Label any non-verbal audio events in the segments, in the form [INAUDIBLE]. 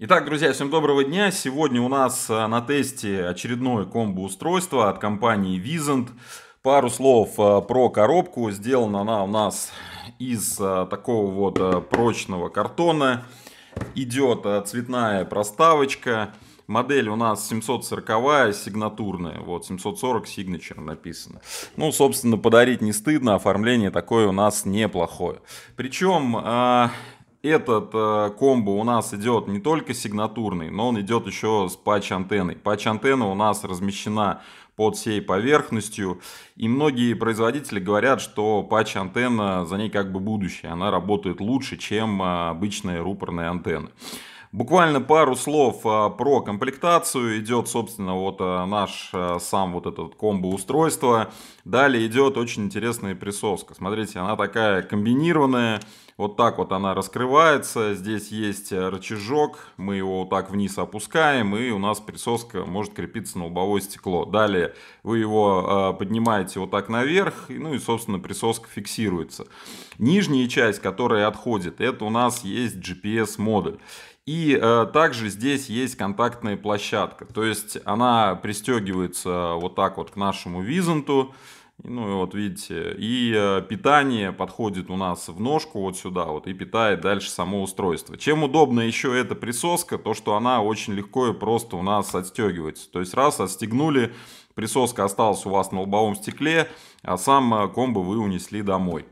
Итак, друзья, всем доброго дня. Сегодня у нас э, на тесте очередное комбо-устройство от компании Visant. Пару слов э, про коробку. Сделана она у нас из э, такого вот прочного картона. Идет цветная проставочка. Модель у нас 740 сигнатурная, вот 740 Signature написано. Ну, собственно, подарить не стыдно, оформление такое у нас неплохое. Причем этот э, комбо у нас идет не только сигнатурный, но он идет еще с патч-антенной. Патч-антенна у нас размещена под всей поверхностью. И многие производители говорят, что патч-антенна, за ней как бы будущее. Она работает лучше, чем э, обычные рупорные антенны. Буквально пару слов а, про комплектацию. Идет, собственно, вот а, наш а, сам вот этот комбо-устройство. Далее идет очень интересная присоска. Смотрите, она такая комбинированная. Вот так вот она раскрывается. Здесь есть рычажок. Мы его вот так вниз опускаем. И у нас присоска может крепиться на лобовое стекло. Далее вы его поднимаете вот так наверх. Ну и, собственно, присоска фиксируется. Нижняя часть, которая отходит, это у нас есть GPS-модуль. И э, также здесь есть контактная площадка, то есть она пристегивается вот так вот к нашему византу. Ну и вот видите, и э, питание подходит у нас в ножку вот сюда вот и питает дальше само устройство. Чем удобна еще эта присоска, то что она очень легко и просто у нас отстегивается. То есть раз отстегнули, присоска осталась у вас на лобовом стекле, а сам э, комбо вы унесли домой.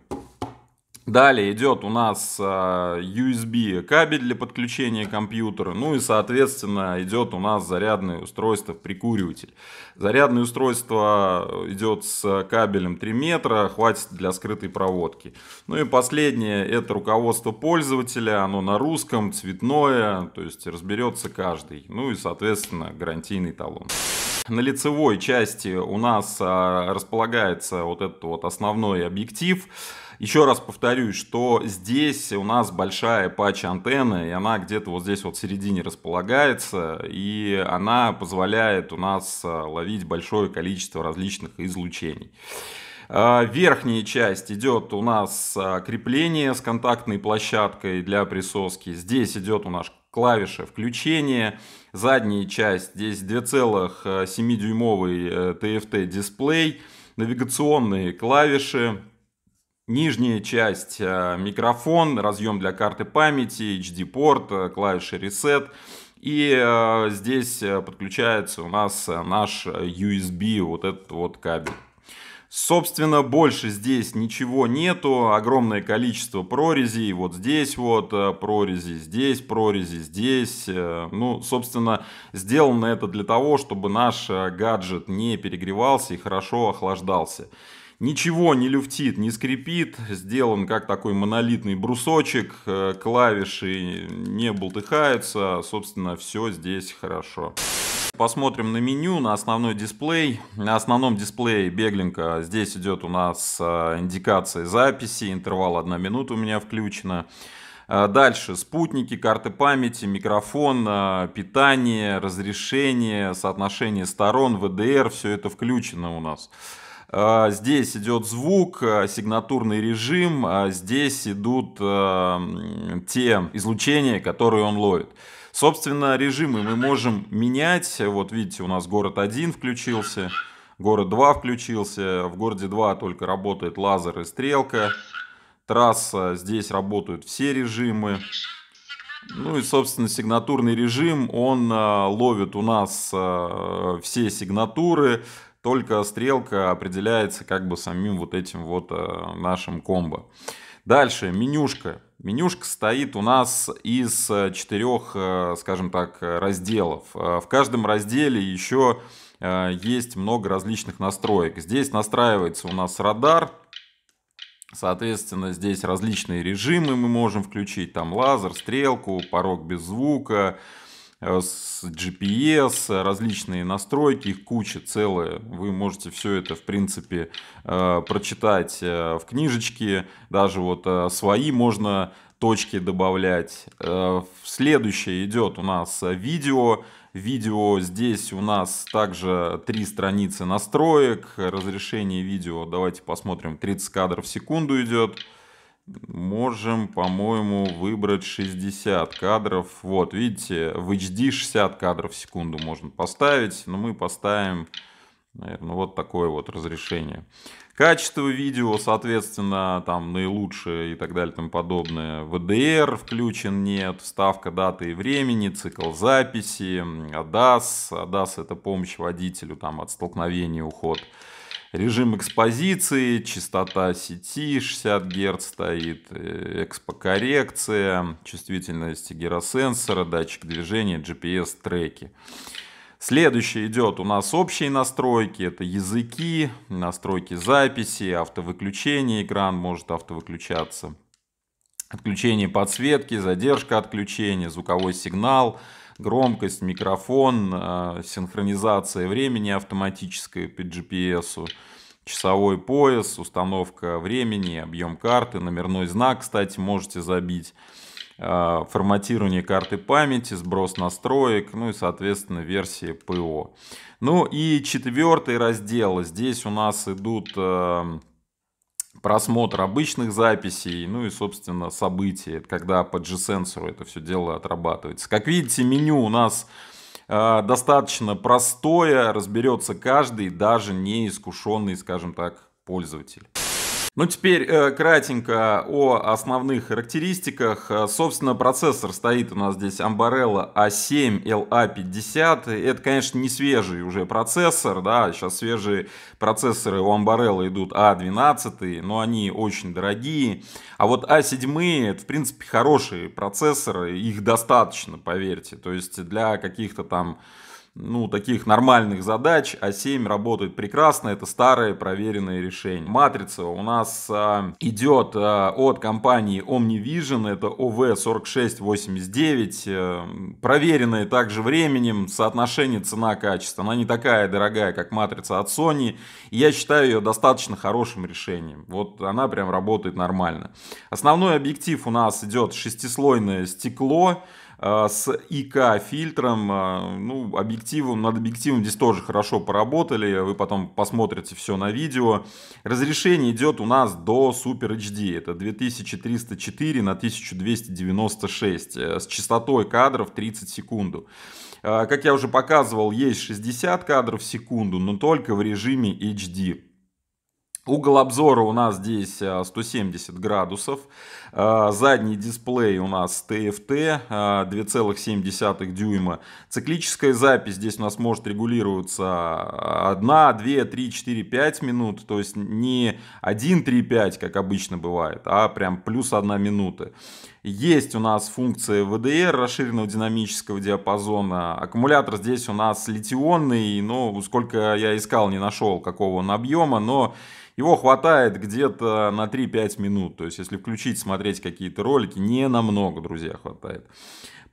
Далее идет у нас а, USB кабель для подключения компьютера, ну и соответственно идет у нас зарядное устройство, прикуриватель. Зарядное устройство а, идет с кабелем 3 метра, хватит для скрытой проводки. Ну и последнее это руководство пользователя, оно на русском, цветное, то есть разберется каждый. Ну и соответственно гарантийный талон. На лицевой части у нас а, располагается вот этот вот основной объектив. Еще раз повторюсь, что здесь у нас большая патча антенны, и она где-то вот здесь вот в середине располагается, и она позволяет у нас э, ловить большое количество различных излучений. Э, верхняя часть идет у нас э, крепление с контактной площадкой для присоски. Здесь идет у нас клавиша включения. Задняя часть здесь 2,7-дюймовый TFT-дисплей, навигационные клавиши. Нижняя часть э, микрофон, разъем для карты памяти, HD-порт, э, клавиши Reset. И э, здесь подключается у нас наш USB, вот этот вот кабель. Собственно, больше здесь ничего нету, огромное количество прорезей, вот здесь вот прорези, здесь прорези, здесь. Ну, собственно, сделано это для того, чтобы наш гаджет не перегревался и хорошо охлаждался. Ничего не люфтит, не скрипит, сделан как такой монолитный брусочек, э, клавиши не бултыхаются, собственно, все здесь хорошо. Посмотрим на меню, на основной дисплей. На основном дисплее бегленько здесь идет у нас э, индикация записи, интервал 1 минута у меня включена. Э, дальше спутники, карты памяти, микрофон, питание, разрешение, соотношение сторон, ВДР, все это включено у нас. А, здесь идет звук, а, сигнатурный режим, а, здесь идут те излучения, которые он ловит. Собственно, режимы мы можем менять. Вот видите, у нас город 1 включился, город 2 включился. В городе 2 только работает лазер и стрелка. Трасса, здесь работают все режимы. Ну и, собственно, сигнатурный режим, он ловит у нас все сигнатуры, только стрелка определяется как бы самим вот этим вот э, нашим комбо. Дальше, менюшка. Менюшка стоит у нас из э, четырех, э, скажем так, разделов. В каждом разделе еще есть много различных настроек. Здесь настраивается у нас радар, Соответственно, здесь различные режимы мы можем включить, там лазер, стрелку, порог без звука, Э, с GPS, различные настройки, их куча целая. Вы можете все это, в принципе, э, прочитать э, в книжечке. Даже вот свои можно точки добавлять. Следующее идет у нас видео. Видео здесь у нас также три страницы настроек. Разрешение видео, давайте посмотрим, 30 кадров в секунду идет можем, по-моему, выбрать 60 кадров. Вот, видите, в HD 60 кадров в секунду можно поставить, но мы поставим, наверное, вот такое вот разрешение. Качество видео, соответственно, там наилучшее и так далее и тому подобное. VDR включен нет, вставка даты и времени, цикл записи, ADAS. ADAS это помощь водителю там от столкновения уход режим экспозиции, частота сети 60 Гц стоит, э, экспокоррекция, чувствительность гиросенсора, датчик движения, GPS-треки. Следующее идет у нас общие настройки, это языки, настройки записи, автовыключение, экран может автовыключаться, отключение подсветки, задержка отключения, звуковой сигнал, громкость, микрофон, э, синхронизация времени автоматическая по GPS, часовой пояс, установка времени, объем карты, номерной знак, кстати, можете забить э, форматирование карты памяти, сброс настроек, ну и, соответственно, версии ПО. Ну и четвертый раздел. Здесь у нас идут э, просмотр обычных записей, ну и, собственно, событий, когда по G-сенсору это все дело отрабатывается. Как видите, меню у нас э, достаточно простое, разберется каждый, даже неискушенный, скажем так, пользователь. Ну, теперь э, кратенько о основных характеристиках. Э, собственно, процессор стоит у нас здесь Ambarella A7 LA50. Это, конечно, не свежий уже процессор, да, сейчас свежие процессоры у Ambarella идут A12, а но они очень дорогие. А вот A7 а это, в принципе, хорошие процессоры, их достаточно, поверьте. То есть для каких-то там ну, таких нормальных задач, а 7 работает прекрасно, это старое проверенное решение. Матрица у нас а, идет а, от компании Omnivision, это OV4689, а, проверенное также временем, соотношение цена-качество. Она не такая дорогая, как матрица от Sony, я считаю ее достаточно хорошим решением. Вот она прям работает нормально. Основной объектив у нас идет шестислойное стекло, Э, с ИК-фильтром, э, ну, объективом, над объективом здесь тоже хорошо поработали, вы потом посмотрите все на видео. Разрешение идет у нас до Super HD, это 2304 на 1296 э, с частотой кадров 30 секунду. Как я уже показывал, есть 60 кадров в секунду, но только в режиме HD. Угол обзора у нас здесь 170 а, градусов. А, задний дисплей у нас TFT 2,7 а, дюйма. Циклическая запись здесь у нас может регулироваться 1, 2, 3, 4, 5 минут. То есть не 1, 3, 5, как обычно бывает, а прям плюс 1 минута. Есть у нас функция VDR, расширенного динамического диапазона. Аккумулятор здесь у нас литионный, но сколько я искал, не нашел какого он объема, но его хватает где-то на 3-5 минут. То есть, если включить, смотреть какие-то ролики, не намного, друзья, хватает.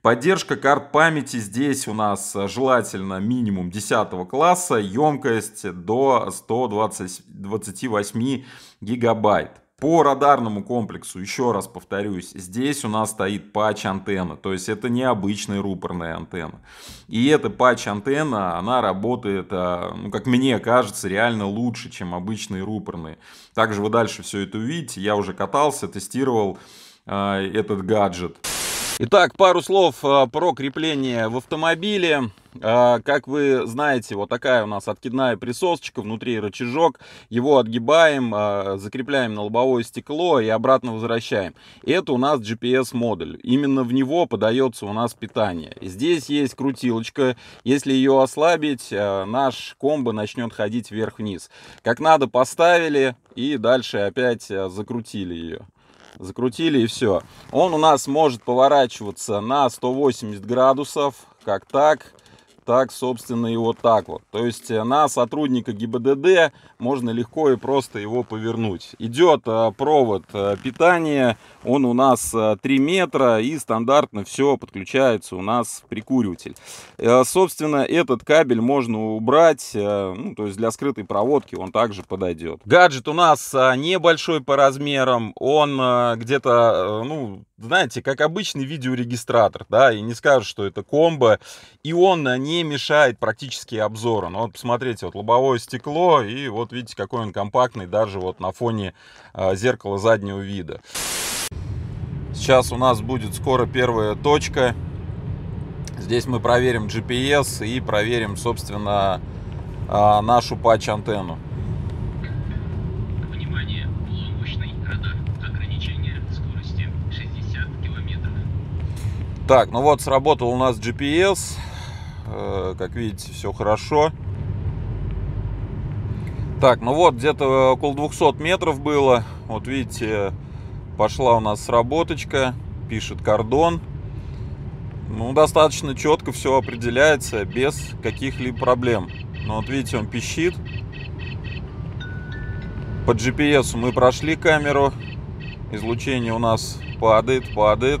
Поддержка карт памяти здесь у нас э, желательно минимум 10 класса, емкость до 128 гигабайт. По радарному комплексу, еще раз повторюсь, здесь у нас стоит патч-антенна, то есть это не обычная рупорная антенна. И эта патч-антенна, она работает, а, ну, как мне кажется, реально лучше, чем обычные рупорные. Также вы дальше все это увидите, я уже катался, тестировал э, этот гаджет. Итак, пару слов э, про крепление в автомобиле. Э, как вы знаете, вот такая у нас откидная присосочка, внутри рычажок. Его отгибаем, э, закрепляем на лобовое стекло и обратно возвращаем. Это у нас GPS-модуль. Именно в него подается у нас питание. Здесь есть крутилочка. Если ее ослабить, наш комбо начнет ходить вверх-вниз. Как надо поставили и дальше опять закрутили ее закрутили и все. Он у нас может поворачиваться на 180 градусов, как так, так, собственно, и вот так вот. То есть на сотрудника ГИБДД можно легко и просто его повернуть. Идет э, провод э, питания, он у нас 3 э, метра и стандартно все подключается у нас в прикуриватель. Собственно, этот кабель можно убрать, ну, то есть для скрытой проводки он также подойдет. Гаджет у нас небольшой по размерам, он где-то, ну, знаете, как обычный видеорегистратор, да, и не скажешь, что это комбо, и он не не мешает практически обзору. Но ну, вот посмотрите, вот лобовое стекло, и вот видите, какой он компактный даже вот на фоне а, зеркала заднего вида. Сейчас у нас будет скоро первая точка. Здесь мы проверим GPS и проверим, собственно, а, нашу патч-антенну. Так, ну вот сработал у нас GPS. Э, как видите, все хорошо. Так, ну вот, где-то э, около 200 метров было. Вот видите, пошла у нас сработочка, пишет кордон. Ну, достаточно четко все определяется, без каких-либо проблем. Ну вот видите, он пищит. По GPS мы прошли камеру. Излучение у нас падает, падает.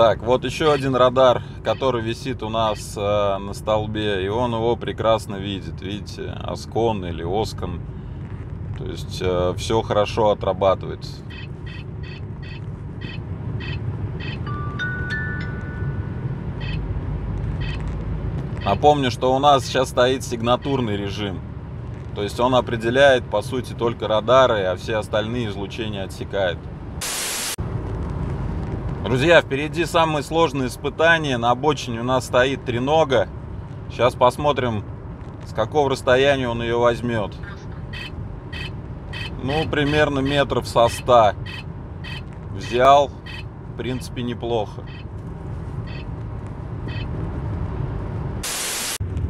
Так, вот еще один радар, который висит у нас э, на столбе, и он его прекрасно видит. Видите, оскон или Оскон. То есть э, все хорошо отрабатывается. Напомню, что у нас сейчас стоит сигнатурный режим. То есть он определяет, по сути, только радары, а все остальные излучения отсекает. Друзья, впереди самое сложное испытание. На обочине у нас стоит тренога. Сейчас посмотрим, с какого расстояния он ее возьмет. Ну, примерно метров со 100. Взял, в принципе, неплохо.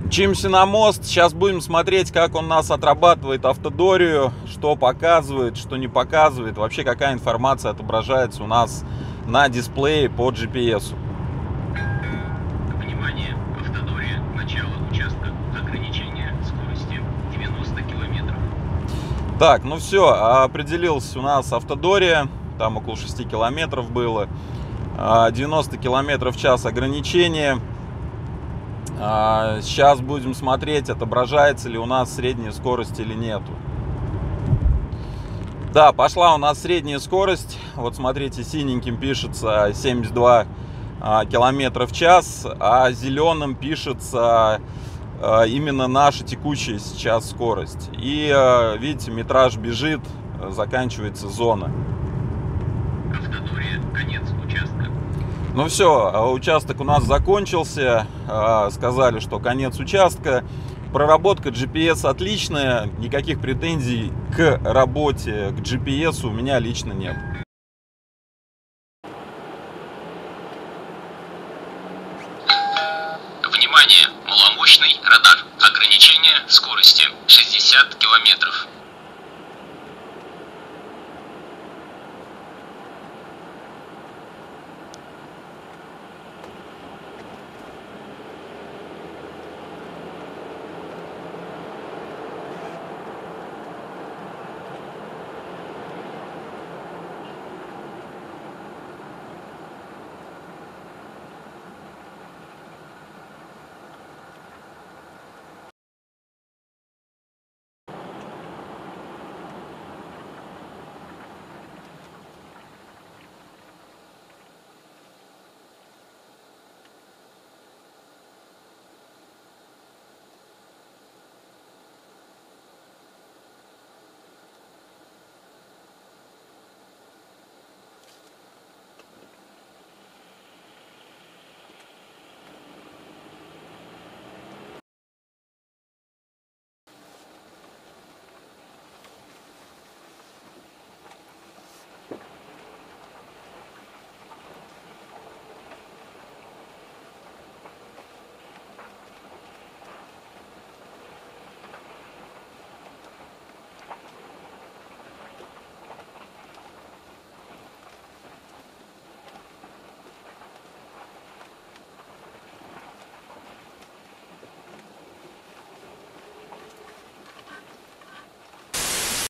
Мчимся на мост. Сейчас будем смотреть, как он нас отрабатывает автодорию, что показывает, что не показывает, вообще какая информация отображается у нас на дисплее по GPS. Внимание, автодоре, начало участка, ограничение скорости 90 километров. Так, ну все, определился у нас автодория, там около 6 километров было. 90 а, километров в час ограничение. Сейчас а, будем смотреть, отображается ли у нас средняя скорость или нету. Да, пошла у нас средняя скорость. Вот смотрите, синеньким пишется 72 а, километра в час, а зеленым пишется а, именно наша текущая сейчас скорость. И а, видите, метраж бежит, заканчивается зона. конец участка. Ну все, участок у нас закончился. Сказали, что конец участка. Проработка GPS отличная, никаких претензий к работе, к GPS у меня лично нет. Внимание! Маломощный радар. Ограничение скорости 60 километров.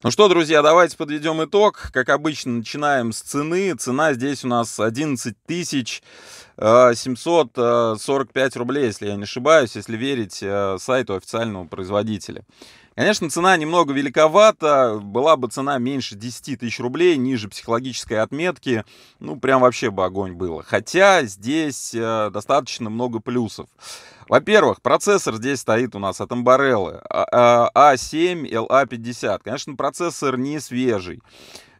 Ну что, друзья, давайте подведем итог. Как обычно, начинаем с цены. Цена здесь у нас 11 тысяч 745 э, э, рублей, если я не ошибаюсь, если верить э, сайту официального производителя. Конечно, цена немного великовата, была бы цена меньше 10 тысяч рублей, ниже психологической отметки, ну прям вообще бы огонь было. Хотя здесь достаточно много плюсов. Во-первых, процессор здесь стоит у нас от Амбареллы. А7 LA50. А, а а Конечно, процессор не свежий.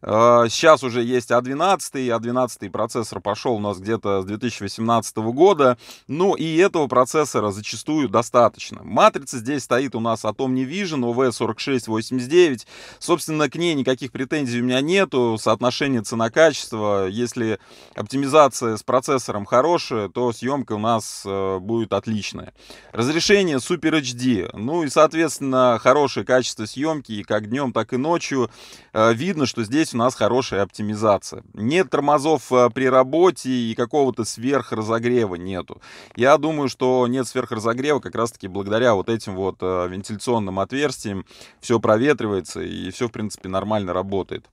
Сейчас уже есть а 12 а 12 процессор пошел у нас где-то с 2018 года, ну и этого процессора зачастую достаточно. Матрица здесь стоит у нас Atomni Vision OV4689, собственно, к ней никаких претензий у меня нету, соотношение цена-качество, если оптимизация с процессором хорошая, то съемка у нас э, будет отличная классная. Разрешение Super HD, ну и, соответственно, хорошее качество съемки и как днем, так и ночью. Э, видно, что здесь у нас хорошая оптимизация. Нет тормозов э, при работе и какого-то сверхразогрева нету. Я думаю, что нет сверхразогрева как раз-таки благодаря вот этим вот э, вентиляционным отверстиям. Все проветривается и все, в принципе, нормально работает.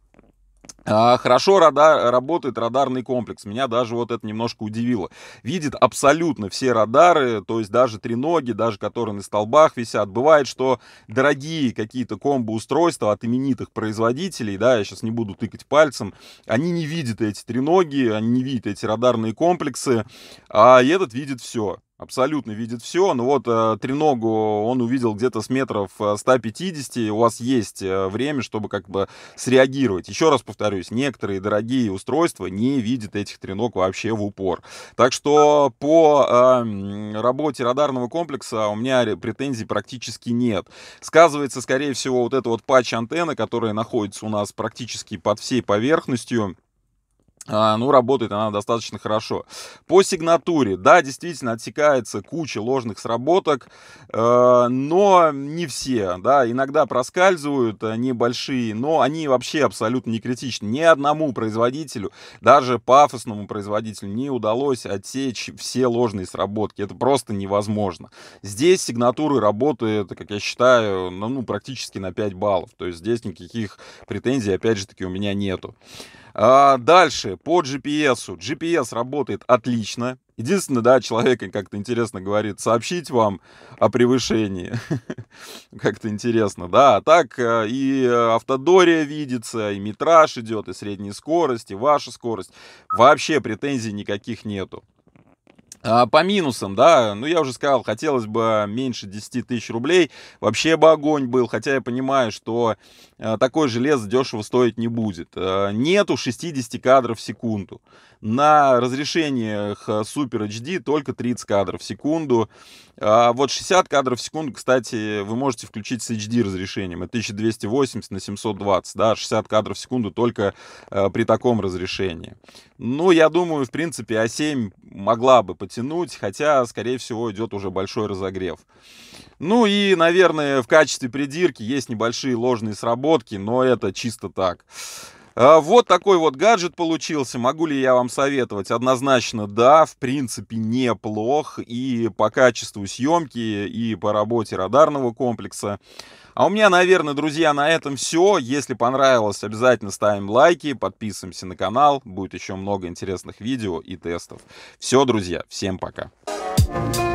А, хорошо радар, работает радарный комплекс. Меня даже вот это немножко удивило. Видит абсолютно все радары, то есть даже три ноги даже которые на столбах висят. Бывает, что дорогие какие-то комбо-устройства от именитых производителей, да, я сейчас не буду тыкать пальцем, они не видят эти три ноги они не видят эти радарные комплексы, а этот видит все абсолютно видит все. Ну вот, э, треногу он увидел где-то с метров 150. Э, у вас есть э, время, чтобы как бы среагировать. Еще раз повторюсь, некоторые дорогие устройства не видят этих треног вообще в упор. Так что по э, работе радарного комплекса у меня претензий практически нет. Сказывается, скорее всего, вот эта вот патч-антенна, которая находится у нас практически под всей поверхностью а, ну, работает она достаточно хорошо. По сигнатуре, да, действительно отсекается куча ложных сработок, э, но не все, да, иногда проскальзывают они э, большие, но они вообще абсолютно не критичны. Ни одному производителю, даже пафосному производителю не удалось отсечь все ложные сработки, это просто невозможно. Здесь сигнатуры работают, как я считаю, ну, практически на 5 баллов, то есть здесь никаких претензий, опять же таки, у меня нету. А дальше по GPS. -у. GPS работает отлично. Единственное, да, человек как-то интересно говорит, сообщить вам о превышении. [LAUGHS] как-то интересно, да. А так э, и автодория видится, и метраж идет, и средняя скорость, и ваша скорость. Вообще претензий никаких нету. А, по минусам, да, ну я уже сказал, хотелось бы меньше 10 тысяч рублей, вообще бы огонь был, хотя я понимаю, что а, такое железо дешево стоить не будет. А, нету 60 кадров в секунду. На разрешениях Super HD только 30 кадров в секунду. А, вот 60 кадров в секунду, кстати, вы можете включить с HD разрешением. Это 1280 на 720, да, 60 кадров в секунду только э, при таком разрешении. Ну, я думаю, в принципе, А7 могла бы потянуть, хотя, скорее всего, идет уже большой разогрев. Ну и, наверное, в качестве придирки есть небольшие ложные сработки, но это чисто так. А, вот такой вот гаджет получился. Могу ли я вам советовать? Однозначно да, в принципе неплох и по качеству съемки, и по работе радарного комплекса. А у меня, наверное, друзья, на этом все. Если понравилось, обязательно ставим лайки, подписываемся на канал. Будет еще много интересных видео и тестов. Все, друзья, всем пока. Thank you